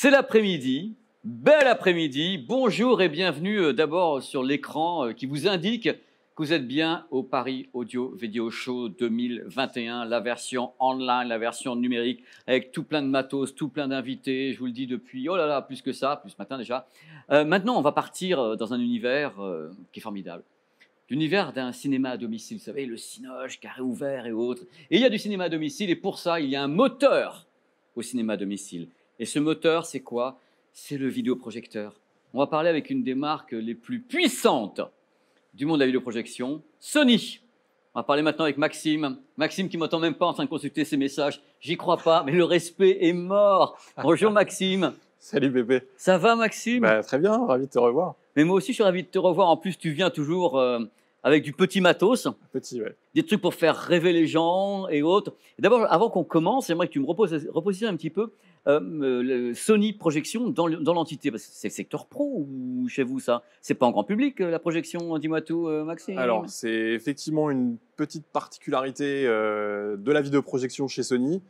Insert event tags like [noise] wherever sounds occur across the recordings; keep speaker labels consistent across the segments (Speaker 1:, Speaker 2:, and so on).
Speaker 1: C'est l'après-midi, bel après-midi, bonjour et bienvenue euh, d'abord sur l'écran euh, qui vous indique que vous êtes bien au Paris Audio Video Show 2021, la version online, la version numérique, avec tout plein de matos, tout plein d'invités, je vous le dis depuis, oh là là, plus que ça, plus ce matin déjà. Euh, maintenant, on va partir dans un univers qui est formidable. L'univers d'un cinéma à domicile, vous savez, le Cinoche, Carré Ouvert et autres. Et il y a du cinéma à domicile, et pour ça, il y a un moteur au cinéma à domicile. Et ce moteur, c'est quoi C'est le vidéoprojecteur. On va parler avec une des marques les plus puissantes du monde de la vidéoprojection, Sony. On va parler maintenant avec Maxime. Maxime qui m'entend même pas en train de consulter ses messages. J'y crois pas, mais le respect est mort. Bonjour Maxime. [laughs] Salut bébé. Ça va Maxime bah, Très bien, ravi de te revoir. Mais moi aussi je suis ravi de te revoir. En plus tu viens toujours euh, avec du petit matos. Des trucs pour faire rêver les gens et autres. D'abord, avant qu'on commence, j'aimerais que tu me repositionnes un petit peu euh, Sony Projection dans l'entité. c'est le c'est secteur pro ou chez vous, ça C'est pas en grand public, euh, la projection Dis-moi tout, euh, Maxime. Alors, c'est
Speaker 2: effectivement une petite particularité de la projection chez Sony.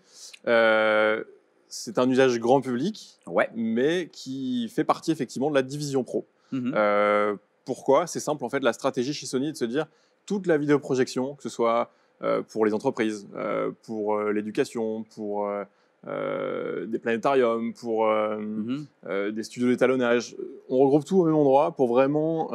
Speaker 2: c'est un usage grand public, ouais. mais qui fait partie effectivement de la division pro. Mhm. Pourquoi C'est simple, en fait, la stratégie chez Sony est de se dire toute la vidéoprojection, que ce soit euh, pour les entreprises, euh, pour euh, l'éducation, pour des planétariums, pour mhm. des studios d'étalonnage, on regroupe tout au même endroit pour vraiment,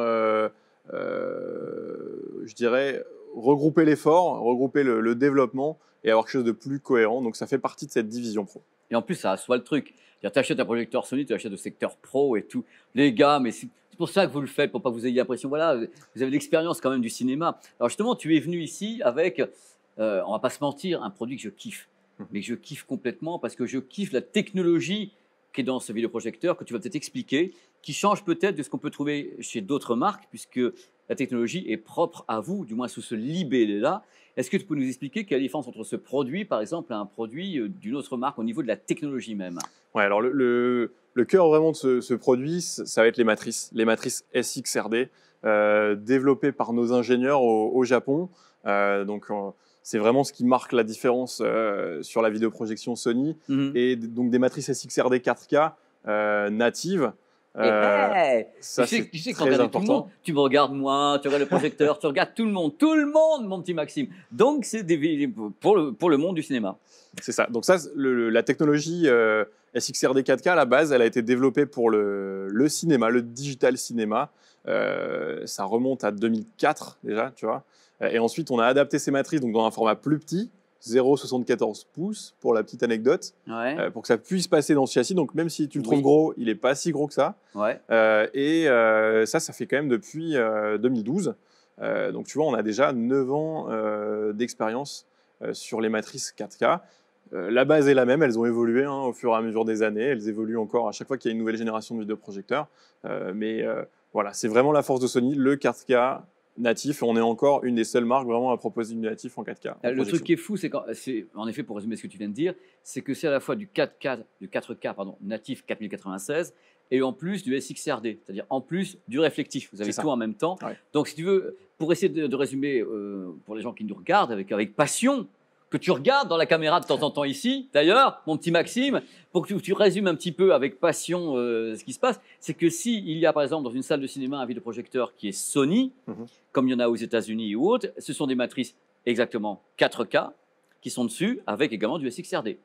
Speaker 2: je dirais, regrouper l'effort, regrouper le, développement et avoir quelque chose de plus cohérent. Donc ça fait partie de cette division pro.
Speaker 1: Et en plus, ça soit le truc. Tu achètes un projecteur Sony, tu achètes le secteur pro et tout. Les gars, mais c'est pour ça que vous le faites, pour pas que vous ayez l'impression, voilà, vous avez l'expérience quand même du cinéma. Alors justement, tu es venu ici avec, euh, on va pas se mentir, un produit que je kiffe, mhm. mais que je kiffe complètement parce que je kiffe la technologie qui est dans ce vidéoprojecteur, que tu vas peut-être expliquer, qui change peut-être de ce qu'on peut trouver chez d'autres marques, puisque la technologie est propre à vous, du moins sous ce libellé-là. Est-ce que tu peux nous expliquer quelle est la différence entre ce produit, par exemple, et un produit euh, d'une autre marque au niveau de la technologie même
Speaker 2: Ouais, alors le, cœur vraiment de ce, produit, ça va être les matrices, les matrices SXRD, euh, développées par nos ingénieurs au, Japon. Euh, donc c'est vraiment ce qui marque la différence sur la vidéoprojection Sony. Mhm. Et donc des matrices SXRD 4K natives eh euh, tu sais, tu sais quand tout le monde,
Speaker 1: tu me regardes moi, tu regardes le projecteur, tu regardes tout le monde, tout le monde, mon petit Maxime. Donc c'est
Speaker 2: pour le, pour le monde du cinéma. C'est ça. Donc ça, la technologie euh, SXRD 4K à la base, elle a été développée pour le, cinéma, le digital cinéma. Euh, ça remonte à 2004 déjà, tu vois. Et ensuite, on a adapté ces matrices donc dans un format plus petit 0,74 pouces pour la petite anecdote, euh, pour que ça puisse passer dans ce châssis. Donc même si tu le trouves gros, il est pas si gros que ça. Euh, et euh, ça, ça fait quand même depuis 2012. donc tu vois, on a déjà 9 ans d'expérience sur les matrices 4K. la base est la même, elles ont évolué hein, au fur et à mesure des années, elles évoluent encore à chaque fois qu'il y a une nouvelle génération de vidéoprojecteurs. mais voilà, c'est vraiment la force de Sony, le 4K natif. On est encore une des seules marques vraiment à proposer du natif en 4K. Euh, le truc qui est fou, c'est en effet, pour résumer ce que tu viens de dire, c'est que c'est à la fois du 4K, du 4K
Speaker 1: pardon, natif 4096 et en plus du SXRD, c'est-à-dire en plus du réflectif. Vous avez tout en même temps. Donc, si tu veux, pour essayer de, résumer euh, pour les gens qui nous regardent avec passion, que tu regardes dans la caméra de temps en temps ici, d'ailleurs, mon petit Maxime, pour que tu, résumes un petit peu avec passion euh, ce qui se passe, c'est que s'il il y a par exemple dans une salle de cinéma un vidéoprojecteur qui est Sony, mhm. comme il y en a aux États-Unis ou autres, ce sont des matrices exactement 4K qui sont dessus avec également du SXRD.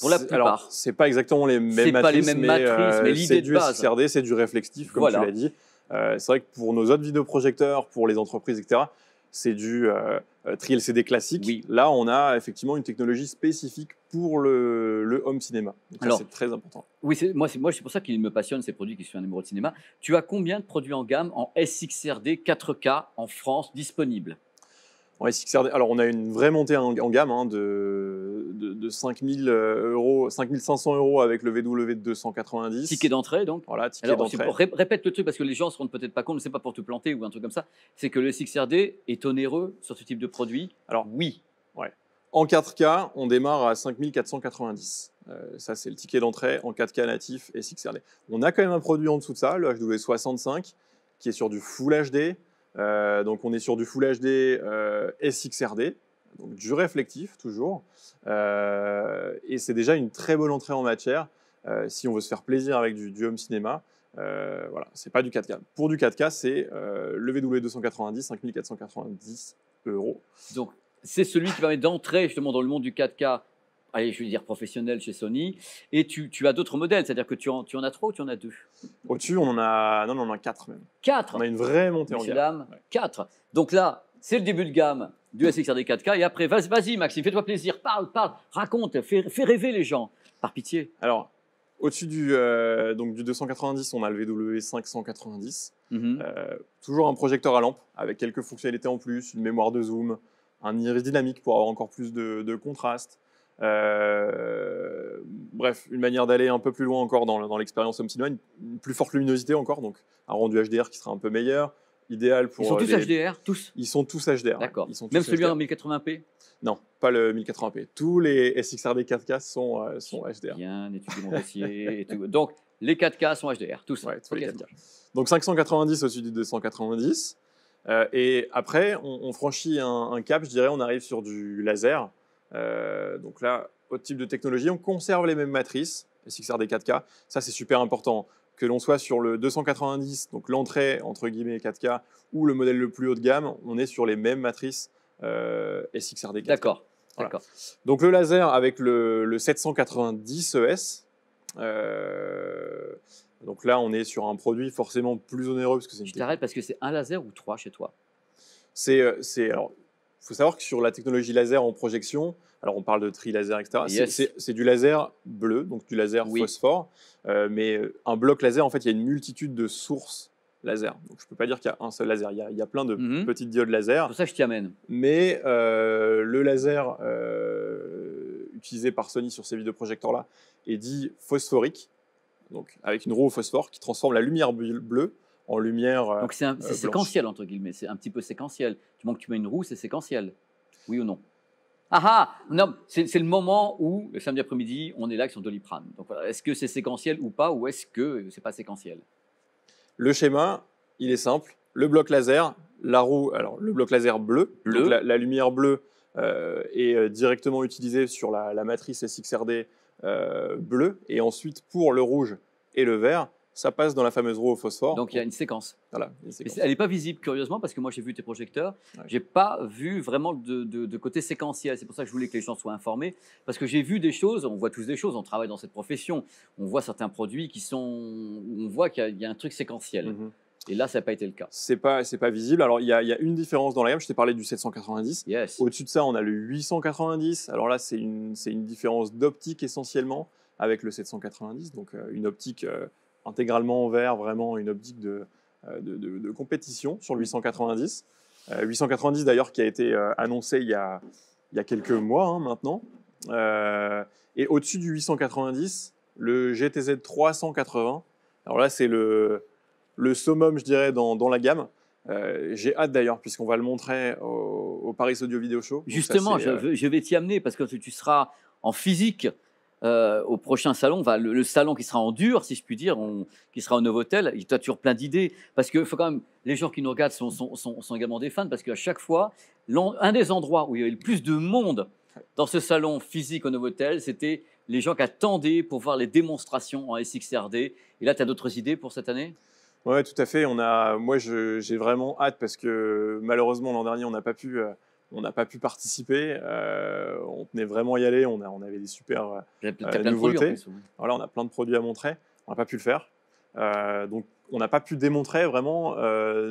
Speaker 2: Pour la plupart. Alors, c'est pas exactement les mêmes matrices, pas les mêmes mais, matrices, euh, mais l'idée C'est du SXRD, c'est du réflexif, comme tu l'as dit. Euh, c'est vrai que pour nos autres vidéoprojecteurs, pour les entreprises, etc., c'est du euh, euh tri-LCD classique. Là, on a effectivement une technologie spécifique pour le, home cinéma. c'est très
Speaker 1: important. Oui, moi, c'est c'est pour ça qu'il me passionne ces produits qui sont un numéro de cinéma. Tu as combien de produits en gamme en SXRD 4K en France
Speaker 2: disponibles alors on a une vraie montée en, gamme hein, de, de, 5000 euh, euros, 5500 euros avec le VW 290. Ticket d'entrée donc. Voilà, ticket d'entrée.
Speaker 1: Répète le truc parce que les gens ne se rendent peut-être pas compte, c'est
Speaker 2: pas pour te planter ou un truc comme ça, c'est que le SXRD est onéreux sur ce type de produit. Alors oui. Ouais. En 4K, on démarre à 5490. Euh, ça, c'est le ticket d'entrée en 4K natif SXRD. On a quand même un produit en dessous de ça, le HW65, qui est sur du Full HD, euh, donc on est sur du Full HD euh, SXRD, donc du réflectif toujours. Euh, et c'est déjà une très bonne entrée en matière si on veut se faire plaisir avec du, du home cinéma. voilà, c'est pas du 4K. Pour du 4K, c'est le VW290, 5490 euros. Donc c'est celui
Speaker 1: qui permet d'entrer justement dans le monde du 4K allez, je vais dire professionnel chez Sony, et tu, as d'autres modèles, c'est-à-dire que tu en, tu en as trois ou tu en as deux Au-dessus, on en a, non, on en a quatre même. Quatre On a une vraie montée en gamme. quatre. Donc là, c'est le début de gamme du SXRD 4K, et après,
Speaker 2: vas-y Maxime, fais-toi plaisir, parle, parle, raconte, fais, rêver les gens, par pitié. Alors, au-dessus du, euh, donc, du 290, on a le VW590, mhm. euh, toujours un projecteur à lampe, avec quelques fonctionnalités en plus, une mémoire de zoom, un iris dynamique pour avoir encore plus de, de contraste, euh, bref, une manière d'aller un peu plus loin encore dans, l'expérience home une, plus forte luminosité encore, donc un rendu HDR qui sera un peu meilleur, idéal pour. Ils sont tous HDR, tous. Ils sont tous HDR. D'accord. Même celui en 1080p. Non, pas le 1080p. Tous les SXRD 4K sont, euh, sont HDR. Bien mon dossier Donc les 4K sont HDR, tous. Donc 590 au-dessus du 290. Euh, et après, on, franchit un, cap, je dirais, on arrive sur du laser euh, donc là, autre type de technologie, on conserve les mêmes matrices, SXRD 4K. Ça, c'est super important. Que l'on soit sur le 290, donc l'entrée entre guillemets 4K, ou le modèle le plus haut de gamme, on est sur les mêmes matrices euh, SXRD 4K. D'accord. d'accord Donc le laser avec le, 790 ES. Euh, donc là, on est sur un produit forcément plus onéreux parce que Je t'arrête parce que c'est un laser ou trois chez toi. C'est alors il faut savoir que sur la technologie laser en projection, alors on parle de tri laser, etc. C'est du laser bleu, donc du laser phosphore. Euh, mais euh, un bloc laser, en fait, il y a une multitude de sources laser. Donc je ne peux pas dire qu'il y a un seul laser. Il y a, plein de mhm. petites diodes laser. C'est pour ça que je t'y amène. Mais euh, le laser utilisé par Sony sur ces vidéoprojecteurs-là est dit phosphorique, donc avec une roue au phosphore qui transforme la lumière bleue en lumière. Euh, Donc c'est euh, séquentiel, entre guillemets, c'est un petit peu séquentiel. Tu que tu mets une roue, c'est séquentiel. Oui ou non
Speaker 1: ah ah Non, c'est le moment où, le samedi après-midi, on est là avec son doliprane. Donc est-ce que
Speaker 2: c'est séquentiel ou pas, ou est-ce que c'est pas séquentiel Le schéma, il est simple. Le bloc laser, la roue, alors le bloc laser bleu, la, lumière bleue euh, est directement utilisée sur la, matrice SXRD bleue, et ensuite pour le rouge et le vert, ça passe dans la fameuse roue au phosphore. Donc il y a une séquence. Voilà, elle n'est
Speaker 1: pas visible, curieusement, parce que moi j'ai vu tes projecteurs. Je J'ai pas vu vraiment de, côté séquentiel. C'est pour ça que je voulais que les gens soient informés, parce que j'ai vu des choses. On voit tous des choses. On travaille dans cette profession.
Speaker 2: On voit certains produits qui sont. On voit qu'il y, a un truc séquentiel. Mhm. Et là, ça n'a pas été le cas. C'est pas, pas visible. Alors, il y, a une différence dans la gamme. Je t'ai parlé du 790. Au-dessus de ça, on a le 890. Alors là, c'est une, une, différence d'optique essentiellement avec le 790. Donc, euh, une optique euh, intégralement en vert, vraiment une optique de, euh, compétition sur le 890. 890 d'ailleurs qui a été euh, annoncé il y a, il y a quelques mois hein, maintenant. Euh, et au-dessus du 890, le GTZ 380. Alors là, c'est le, le summum, je dirais, dans, la gamme. J'ai hâte d'ailleurs, puisqu'on va le montrer au, Paris Audio Video Show. Justement, je, vais t'y amener parce que tu seras en physique euh, au prochain salon, le,
Speaker 1: salon qui sera en dur, si je puis dire, qui sera au Novotel, il as toujours plein d'idées. Parce que faut quand même, les gens qui nous regardent sont, également des fans, parce qu'à chaque fois, un des endroits où il y avait le plus de monde dans ce salon physique au Novotel, c'était les gens qui attendaient pour voir les démonstrations en
Speaker 2: SXRD. Et là, tu as d'autres idées pour cette année Oui, tout à fait. moi, j'ai vraiment hâte parce que malheureusement, l'an dernier, on n'a pas pu. Euh, on n'a pas pu participer. Euh, on tenait vraiment y aller. On, a, on avait des super euh, euh, nouveautés. voilà, on a plein de produits à montrer. On n'a pas pu le faire. donc, on n'a pas pu démontrer vraiment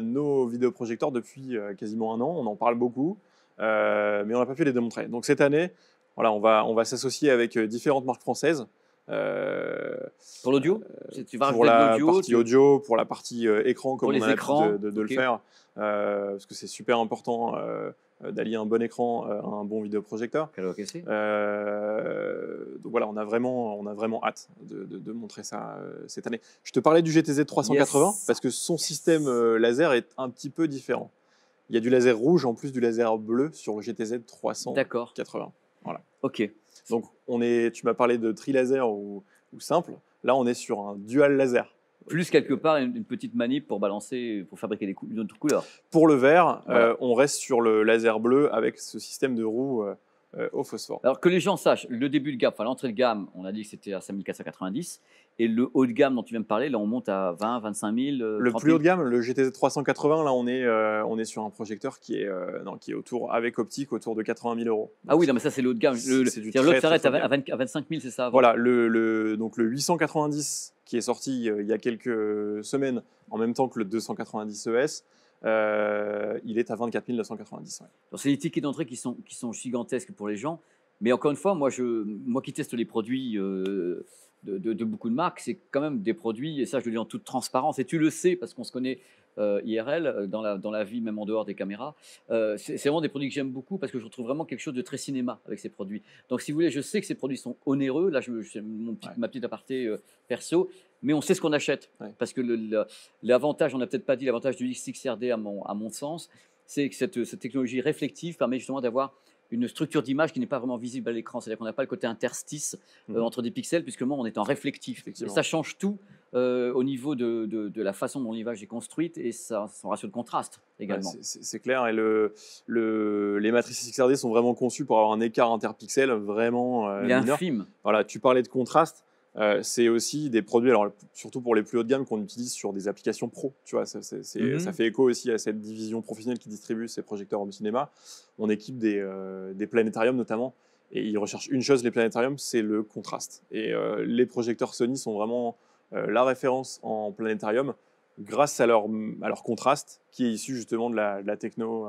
Speaker 2: nos vidéoprojecteurs depuis quasiment un an. On en parle beaucoup, mais on n'a pas pu les démontrer. Donc, cette année, voilà, on va, on va s'associer avec différentes marques françaises. pour l'audio tu vas Pour la audio, partie audio, pour la partie écran, comme on a de, de, le faire, parce que c'est super important euh, d'allier un bon écran euh, un bon vidéoprojecteur. Euh, donc voilà, on a vraiment, on a vraiment hâte de, montrer ça cette année. Je te parlais du GTZ 380 parce que son système laser est un petit peu différent. Il y a du laser rouge en plus du laser bleu sur le GTZ 380. Voilà. Ok. Donc on est, tu m'as parlé de tri laser ou simple. Là, on est sur un dual laser. Plus quelque part une, petite manip pour balancer, pour fabriquer des une autre couleur. Pour le vert, euh, on reste sur le laser bleu avec ce système de roues euh, euh, au phosphore. Alors
Speaker 1: que les gens sachent, le début de gamme, enfin l'entrée de gamme, on a dit que c'était à 5490.
Speaker 2: Et le haut de gamme dont tu viens de parler, là, on monte à 20, 25
Speaker 1: 000. le plus haut de
Speaker 2: gamme, le GTZ 380, là, on est, euh, on est sur un projecteur qui est, euh, qui est autour, avec optique, autour de 80 000 euros. ah oui, non, mais ça, c'est le haut de gamme. L'autre s'arrête à,
Speaker 1: 25 000, c'est ça Voilà,
Speaker 2: le, donc le 890 qui est sorti euh, il y a quelques semaines, en même temps que le 290 ES, il est à 24 990. C'est des tickets d'entrée qui sont, qui sont gigantesques
Speaker 1: pour les gens. Mais encore une fois, moi, je, moi qui teste les produits de, beaucoup de marques, c'est quand même des produits, et ça je le dis en toute transparence, et tu le sais parce qu'on se connaît euh, IRL, euh, dans la, dans la vie, même en dehors des caméras, euh, c'est vraiment des produits que j'aime beaucoup parce que je retrouve vraiment quelque chose de très cinéma avec ces produits. Donc si vous voulez, je sais que ces produits sont onéreux, là je, je mon ma petite aparté perso, mais on sait ce qu'on achète. Parce que l'avantage, on n'a peut-être pas dit l'avantage du XXRD à mon, à mon sens, c'est que cette, cette, technologie réflective permet justement d'avoir une structure d'image qui n'est pas vraiment visible à l'écran. C'est-à-dire qu'on n'a pas le côté interstice euh, hmm. entre des pixels, puisque moi, on est en réflectif. ça change tout euh, au niveau de, la façon dont l'image est construite et son ratio de contraste également.
Speaker 2: c'est clair. Et le, les matrices XRD sont vraiment conçues pour avoir un écart interpixel vraiment euh, Il Voilà, tu parlais de contraste. Euh, c'est aussi des produits, alors surtout pour les plus hauts de gamme, qu'on utilise sur des applications pro. Tu vois, ça, c'est, mhm. fait écho aussi à cette division professionnelle qui distribue ces projecteurs au cinéma. On équipe des, euh, planétariums notamment. Et ils recherchent une chose, les planétariums, c'est le contraste. Et euh, les projecteurs Sony sont vraiment la référence en planétarium grâce à leur, contraste qui est issu justement de la, techno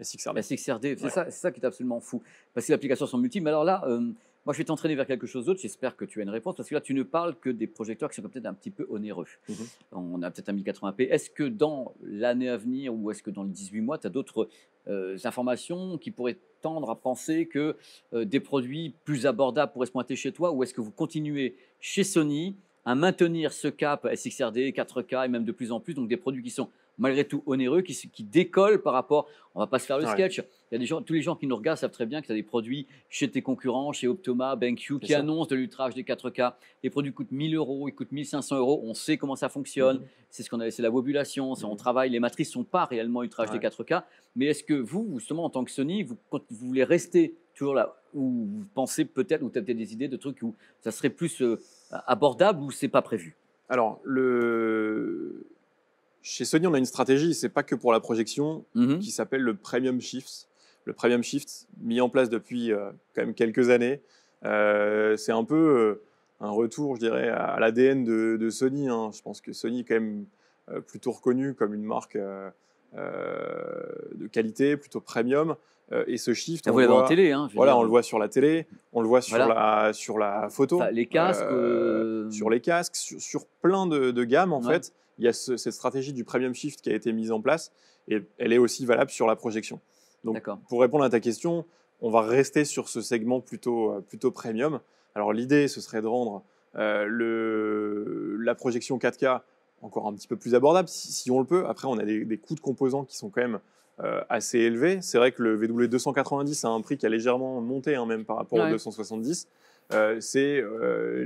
Speaker 2: SXRD. SXRD, c'est, ça, qui est absolument fou.
Speaker 1: Parce que les applications sont multiples. Mais alors là, moi, je vais t'entraîner vers quelque chose d'autre. J'espère que tu as une réponse parce que là, tu ne parles que des projecteurs qui sont peut-être un petit peu onéreux. Mhm. On a peut-être un 1080p. Est-ce que dans l'année à venir ou est-ce que dans les 18 mois, tu as d'autres euh, informations qui pourraient tendre à penser que euh, des produits plus abordables pourraient se pointer chez toi ou est-ce que vous continuez chez Sony à maintenir ce cap SXRD, 4K et même de plus en plus, donc des produits qui sont malgré tout onéreux qui, qui décollent par rapport. On va pas se faire le sketch. Il y a des gens, tous les gens qui nous regardent savent très bien que tu as des produits chez tes concurrents, chez Optoma, BenQ, qui annonce annoncent de l'ultrage des 4K. Les produits coûtent 1000 euros, ils coûtent 1500 euros. On sait comment ça fonctionne. Mhm. C'est ce qu'on c'est la bobulation, on mhm. travaille. Les matrices sont pas réellement ultrage des 4K. Mais est-ce que vous, justement, en tant que Sony, vous, voulez rester toujours là ou vous pensez peut-être, ou peut-être des idées de trucs où ça serait plus euh, abordable ou c'est pas prévu
Speaker 2: Alors, le chez Sony, on a une stratégie, c'est pas que pour la projection, mhm. qui s'appelle le Premium Shift. Le Premium Shift, mis en place depuis euh, quand même quelques années, euh, c'est un peu euh, un retour, je dirais, à, l'ADN de, Sony. Hein. Je pense que Sony est quand même plutôt reconnu comme une marque de qualité, plutôt premium. et ce shift, on, le voit, télé, hein, voilà, on le voit sur la télé, on le voit sur, la, sur la photo. les casques. Sur les casques, sur, plein de, gammes, en fait il y a cette stratégie du premium shift qui a été mise en place et elle est aussi valable sur la projection. Donc, pour répondre à ta question, on va rester sur ce segment plutôt, euh, plutôt premium. Alors, l'idée, ce serait de rendre euh, le, la projection 4K encore un petit peu plus abordable, si, on le peut. Après, on a des, coûts de composants qui sont quand même euh, assez élevés. C'est vrai que le VW290 a un prix qui a légèrement monté, hein, même par rapport au 270. c'est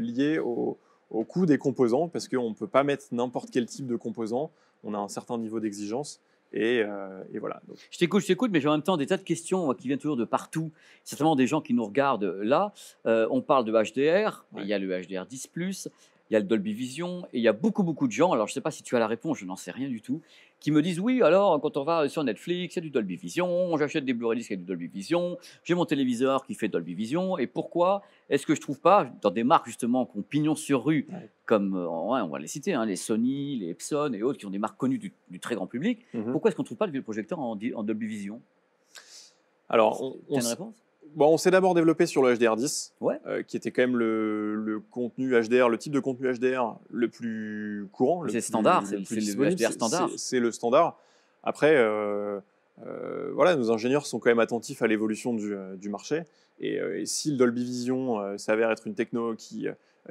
Speaker 2: lié au, au coût des composants, parce qu'on ne peut pas mettre n'importe quel type de composant, on a un certain niveau d'exigence. Euh, et, voilà. Donc. Je t'écoute, je t'écoute, mais j'ai en même temps des tas de questions qui viennent toujours de partout.
Speaker 1: Certainement des gens qui nous regardent euh, là. Euh, on parle de HDR, il y a le HDR 10 ⁇ il y a le Dolby Vision, et il y a beaucoup, beaucoup de gens, alors je ne sais pas si tu as la réponse, je n'en sais rien du tout, qui me disent oui, alors quand on va sur Netflix, il y a du Dolby Vision, j'achète des Blu-ray disques avec du Dolby Vision, j'ai mon téléviseur qui fait Dolby Vision, et pourquoi est-ce que je trouve pas dans des marques justement qu'on pignon sur rue, comme euh, on va les citer, hein, les Sony, les Epson et autres qui ont des marques connues du, très grand public, mhm. pourquoi est-ce qu'on trouve pas le projecteur en, en Dolby Vision
Speaker 2: Alors, on, on une réponse Bon, on s'est d'abord développé sur le HDR10, euh, qui était quand même le, contenu HDR, le type de contenu HDR le plus courant. C'est standard, c'est le, HDR standard. C'est le standard. Après, euh, euh, voilà, nos ingénieurs sont quand même attentifs à l'évolution du, marché. Et, si le Dolby Vision s'avère être une techno qui,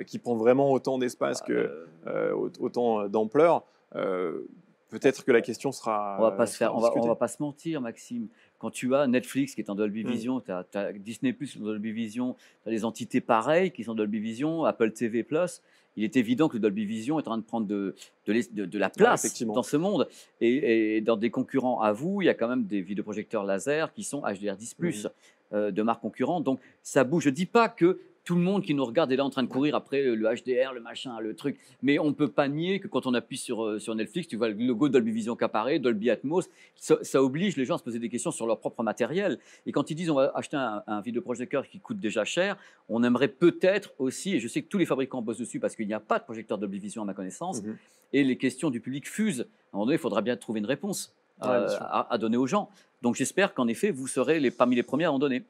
Speaker 2: qui prend vraiment autant d'espace, bah, que autant d'ampleur, peut-être que la question sera. On va va,
Speaker 1: pas se mentir, Maxime quand tu as Netflix qui est en mm. Dolby
Speaker 2: Vision, tu as,
Speaker 1: Disney Plus en Dolby Vision, tu as des entités pareilles qui sont en Dolby Vision, Apple TV Plus, il est évident que le Dolby Vision est en train de prendre de, de, la place dans ce monde. Et, dans des concurrents à vous, il y a quand même des vidéoprojecteurs laser qui sont HDR10+, euh, de marques concurrentes. Donc ça bouge. Je ne dis pas que tout le monde qui nous regarde est là en train de courir après le HDR, le machin, le truc. Mais on ne peut pas nier que quand on appuie sur, euh, sur Netflix, tu vois le logo Dolby Vision qui apparaît, Dolby Atmos, ça, oblige les gens à se poser des questions sur leur propre matériel. Et quand ils disent on va acheter un, un vidéoprojecteur qui coûte déjà cher, on aimerait peut-être aussi, et je sais que tous les fabricants bossent dessus parce qu'il n'y a pas de projecteur Dolby Vision à ma connaissance, mhm. et les questions du public fusent. À un moment donné, il faudra bien trouver une réponse euh,
Speaker 2: à, donner aux gens. Donc j'espère qu'en effet, vous serez les, parmi les premiers à en donner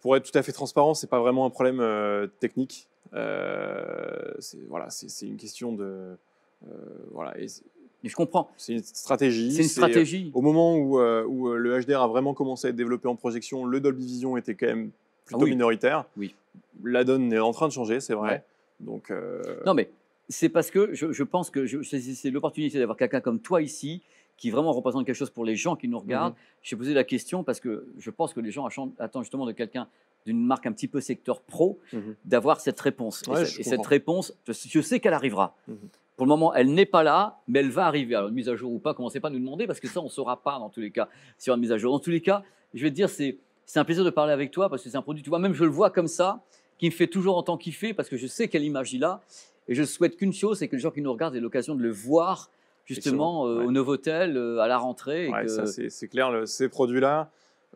Speaker 2: pour être tout à fait transparent, c'est pas vraiment un problème euh, technique. Euh, c'est une question de euh, voilà. je comprends. C'est une stratégie. C'est une stratégie. Au moment où, le HDR a vraiment commencé à être développé en projection, le Dolby Vision était quand même ah plutôt minoritaire. Oui. La donne est en train de changer, c'est vrai. Donc. Non mais
Speaker 1: c'est parce que je, je pense que c'est l'opportunité d'avoir quelqu'un comme toi ici qui vraiment représente quelque chose pour les gens qui nous regardent. Mhm. J'ai posé la question parce que je pense que les gens attendent justement de quelqu'un d'une marque un petit peu secteur pro mhm. d'avoir cette réponse. et, cette, réponse, je, sais qu'elle arrivera. Mhm. Pour le moment, elle n'est pas là, mais elle va arriver. Alors, une mise à jour ou pas, commencez pas à nous demander parce que ça, on ne saura pas dans tous les cas sur une mise à jour. Dans tous les cas, je vais te dire, c'est un plaisir de parler avec toi parce que c'est un produit, tu vois, même je le vois comme ça, qui me fait toujours en tant kiffer parce que je sais quelle image il a. Et je souhaite
Speaker 2: qu'une chose, c'est que les gens qui nous regardent aient l'occasion de le voir justement euh, au Novotel euh, à la rentrée. Oui, c'est clair, ces produits-là.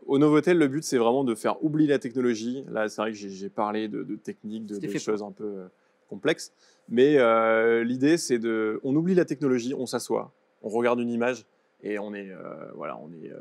Speaker 2: Au Novotel, le but, c'est vraiment de faire oublier la technologie. Là, c'est vrai que j'ai parlé de, techniques, de, choses un peu euh, complexes. Mais l'idée, c'est de. On oublie la technologie, on s'assoit, on regarde une image et on est, voilà, on est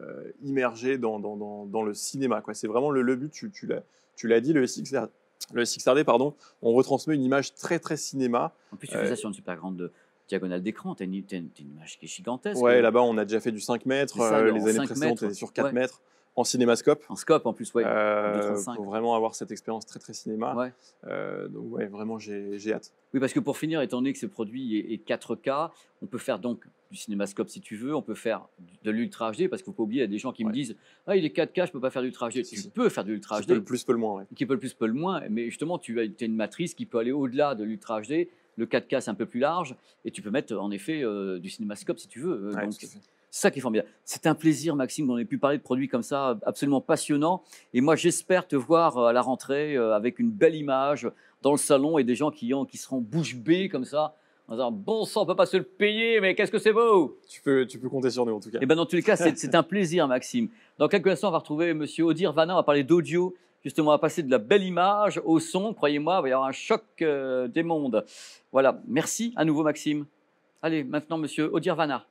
Speaker 2: immergé dans, le cinéma. C'est vraiment le, but, tu, l'as dit, le SXRD, le 6 pardon, on retransmet une image très très cinéma. En plus, tu fais ça sur une super grande diagonale d'écran. Tu as, une, image qui est gigantesque. Ouais, là-bas, on a déjà fait du 5 mètres. Euh, les années précédentes, on était sur 4 mètres. En cinémascope. En scope, en plus, ouais. Euh, pour vraiment avoir cette expérience très, très cinéma. Ouais. Euh, donc, ouais, vraiment, j'ai hâte. Oui, parce que pour finir,
Speaker 1: étant donné que ce produit est, 4K, on peut faire donc du cinémascope si tu veux, on peut faire de l'ultra HD parce qu'il ne faut pas oublier, il y a des gens qui me disent Ah, il est 4K, je peux pas faire d'ultra HD. Si, tu peux faire de l'ultra HD. Qui peut le plus, peut le moins. Qui peut le plus, peut le moins. Mais justement, tu as une matrice qui peut aller au-delà de l'ultra HD le 4K, c'est un peu plus large. Et tu peux mettre, en effet, euh, du cinémascope si tu veux. Euh, c'est ça qui est bien C'est un plaisir, Maxime, qu'on ait pu parler de produits comme ça, absolument passionnants. Et moi, j'espère te voir euh, à la rentrée avec une belle image dans le salon et des gens qui, qui seront bouche bée comme ça. En disant, bon sang, on peut pas se le payer, mais qu'est-ce que c'est beau tu peux, tu peux compter sur nous, en tout cas. Et eh ben, dans tous les cas, c'est un plaisir, Maxime. Dans quelques instants, on va retrouver Monsieur Odir Vanin, on va parler d'audio justement à passer de la belle image au son. Croyez-moi, il va y avoir un choc euh, des mondes. Voilà, merci à nouveau Maxime. Allez, maintenant Monsieur Odir